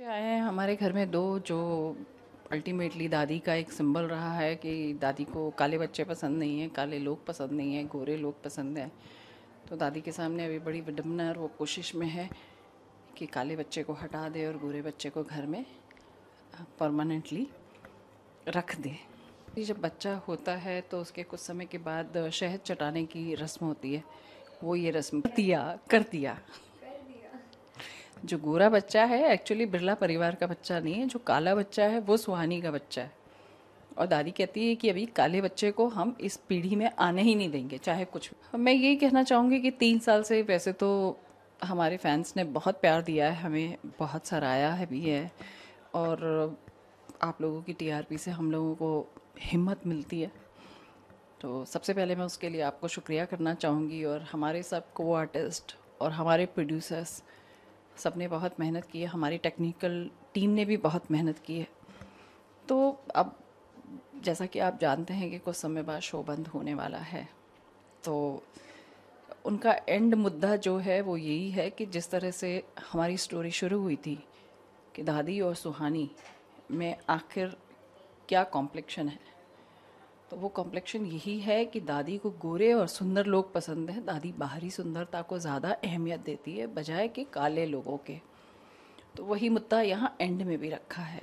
बच्चे आए हैं हमारे घर में दो जो अल्टीमेटली दादी का एक सिंबल रहा है कि दादी को काले बच्चे पसंद नहीं है काले लोग पसंद नहीं हैं गोरे लोग पसंद हैं तो दादी के सामने अभी बड़ी विडम्बना और वो कोशिश में है कि काले बच्चे को हटा दे और गोरे बच्चे को घर में परमानेंटली रख दे जब बच्चा होता है तो उसके कुछ समय के बाद शहद चटाने की रस्म होती है वो ये रस्म दिया कर दिया जो गोरा बच्चा है एक्चुअली बिरला परिवार का बच्चा नहीं है जो काला बच्चा है वो सुहानी का बच्चा है और दादी कहती है कि अभी काले बच्चे को हम इस पीढ़ी में आने ही नहीं देंगे चाहे कुछ मैं यही कहना चाहूँगी कि तीन साल से वैसे तो हमारे फैंस ने बहुत प्यार दिया है हमें बहुत सराहाया है भी है और आप लोगों की टीआरपी से हम लोगों को हिम्मत मिलती है तो सबसे पहले मैं उसके लिए आपको शुक्रिया करना चाहूँगी और हमारे सब को आर्टिस्ट और हमारे प्रोड्यूसर्स सब ने बहुत मेहनत की है हमारी टेक्निकल टीम ने भी बहुत मेहनत की है तो अब जैसा कि आप जानते हैं कि कुछ समय बाद शो बंद होने वाला है तो उनका एंड मुद्दा जो है वो यही है कि जिस तरह से हमारी स्टोरी शुरू हुई थी कि दादी और सुहानी में आखिर क्या कॉम्प्लेक्शन है तो वो कॉम्प्लेक्शन यही है कि दादी को गोरे और सुंदर लोग पसंद हैं दादी बाहरी सुंदरता को ज़्यादा अहमियत देती है बजाय कि काले लोगों के तो वही मुद्दा यहाँ एंड में भी रखा है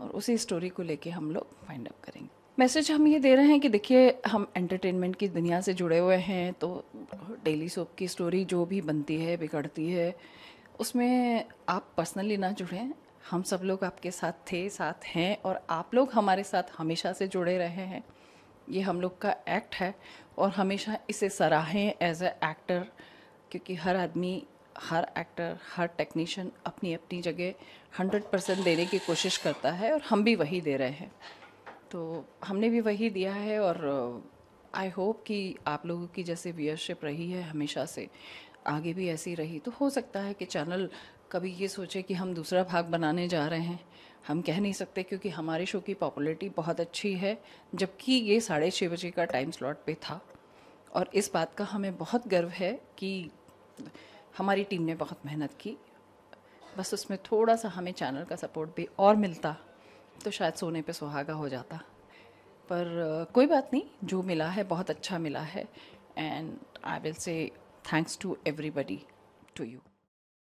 और उसी स्टोरी को लेके हम लोग फाइंड अप करेंगे मैसेज हम ये दे रहे हैं कि देखिए हम एंटरटेनमेंट की दुनिया से जुड़े हुए हैं तो डेली सोप की स्टोरी जो भी बनती है बिगड़ती है उसमें आप पर्सनली ना जुड़ें हम सब लोग आपके साथ थे साथ हैं और आप लोग हमारे साथ हमेशा से जुड़े रहे हैं ये हम लोग का एक्ट है और हमेशा इसे सराहें एज ए एक्टर क्योंकि हर आदमी हर एक्टर हर टेक्नीशियन अपनी अपनी जगह हंड्रेड परसेंट देने की कोशिश करता है और हम भी वही दे रहे हैं तो हमने भी वही दिया है और आई होप कि आप लोगों की जैसे व्यूअरशिप रही है हमेशा से आगे भी ऐसी रही तो हो सकता है कि चैनल कभी ये सोचे कि हम दूसरा भाग बनाने जा रहे हैं हम कह नहीं सकते क्योंकि हमारे शो की पॉपुलरिटी बहुत अच्छी है जबकि ये साढ़े छः बजे का टाइम स्लॉट पे था और इस बात का हमें बहुत गर्व है कि हमारी टीम ने बहुत मेहनत की बस उसमें थोड़ा सा हमें चैनल का सपोर्ट भी और मिलता तो शायद सोने पे सुहागा हो जाता पर कोई बात नहीं जो मिला है बहुत अच्छा मिला है and I will say thanks to everybody to you